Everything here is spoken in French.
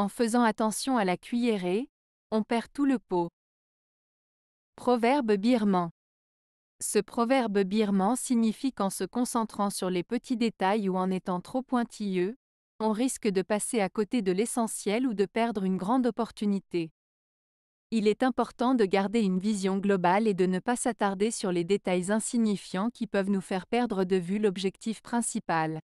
En faisant attention à la cuillerée, on perd tout le pot. Proverbe birman. Ce proverbe birman signifie qu'en se concentrant sur les petits détails ou en étant trop pointilleux, on risque de passer à côté de l'essentiel ou de perdre une grande opportunité. Il est important de garder une vision globale et de ne pas s'attarder sur les détails insignifiants qui peuvent nous faire perdre de vue l'objectif principal.